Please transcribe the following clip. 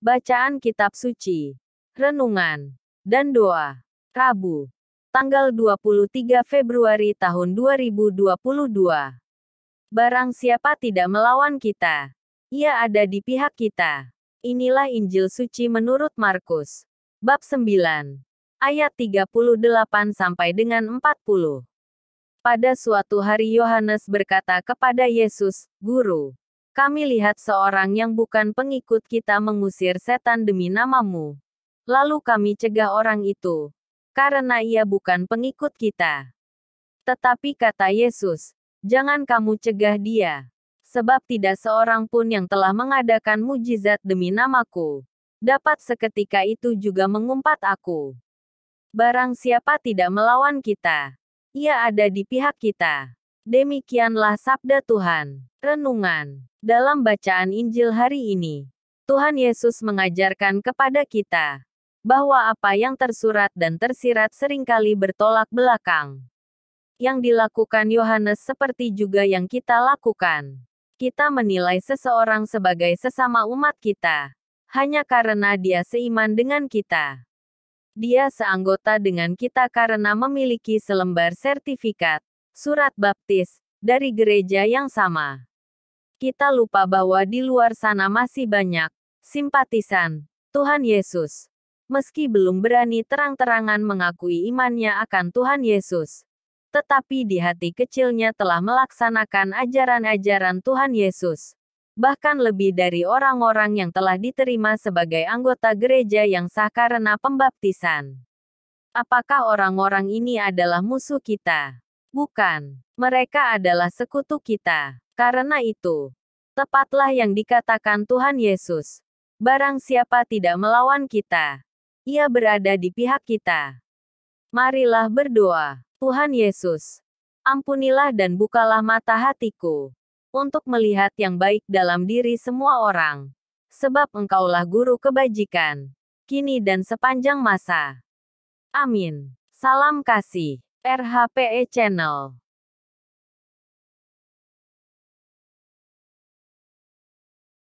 Bacaan Kitab Suci, Renungan, dan Doa, Rabu, tanggal 23 Februari tahun 2022. Barang siapa tidak melawan kita, ia ada di pihak kita. Inilah Injil Suci menurut Markus, bab 9, ayat 38 sampai dengan 40. Pada suatu hari Yohanes berkata kepada Yesus, Guru, kami lihat seorang yang bukan pengikut kita mengusir setan demi namamu. Lalu kami cegah orang itu. Karena ia bukan pengikut kita. Tetapi kata Yesus, jangan kamu cegah dia. Sebab tidak seorang pun yang telah mengadakan mujizat demi namaku. Dapat seketika itu juga mengumpat aku. Barang siapa tidak melawan kita, ia ada di pihak kita. Demikianlah sabda Tuhan. Renungan dalam bacaan Injil hari ini, Tuhan Yesus mengajarkan kepada kita bahwa apa yang tersurat dan tersirat seringkali bertolak belakang. Yang dilakukan Yohanes seperti juga yang kita lakukan. Kita menilai seseorang sebagai sesama umat kita hanya karena dia seiman dengan kita. Dia seanggota dengan kita karena memiliki selembar sertifikat surat baptis, dari gereja yang sama. Kita lupa bahwa di luar sana masih banyak simpatisan Tuhan Yesus. Meski belum berani terang-terangan mengakui imannya akan Tuhan Yesus, tetapi di hati kecilnya telah melaksanakan ajaran-ajaran Tuhan Yesus. Bahkan lebih dari orang-orang yang telah diterima sebagai anggota gereja yang sah karena pembaptisan. Apakah orang-orang ini adalah musuh kita? Bukan. Mereka adalah sekutu kita. Karena itu, tepatlah yang dikatakan Tuhan Yesus. Barang siapa tidak melawan kita, ia berada di pihak kita. Marilah berdoa. Tuhan Yesus, ampunilah dan bukalah mata hatiku untuk melihat yang baik dalam diri semua orang. Sebab engkaulah guru kebajikan, kini dan sepanjang masa. Amin. Salam kasih. RHPE Channel